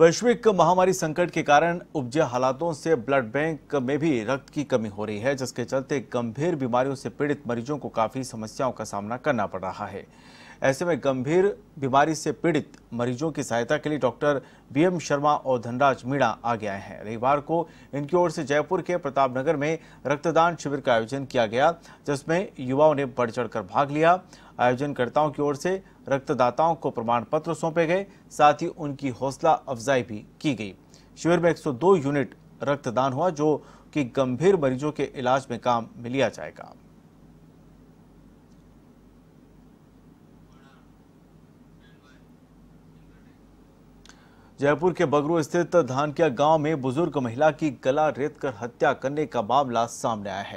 वैश्विक महामारी संकट के कारण उपजे हालातों से ब्लड बैंक में भी रक्त की कमी हो रही है जिसके चलते गंभीर बीमारियों से पीड़ित मरीजों को काफ़ी समस्याओं का सामना करना पड़ रहा है ऐसे में गंभीर बीमारी से पीड़ित मरीजों की सहायता के लिए डॉक्टर बीएम शर्मा और धनराज मीणा आगे आए हैं रविवार को इनकी ओर से जयपुर के प्रतापनगर में रक्तदान शिविर का आयोजन किया गया जिसमें युवाओं ने बढ़ चढ़कर भाग लिया आयोजनकर्ताओं की ओर से रक्तदाताओं को प्रमाण पत्र सौंपे गए साथ ही उनकी हौसला अफजाई भी की गई शिविर में 102 यूनिट रक्तदान हुआ जो कि गंभीर मरीजों के इलाज में काम में लिया जाएगा जयपुर के बगरू स्थित धानकिया गांव में बुजुर्ग महिला की गला रेत कर हत्या करने का मामला सामने आया है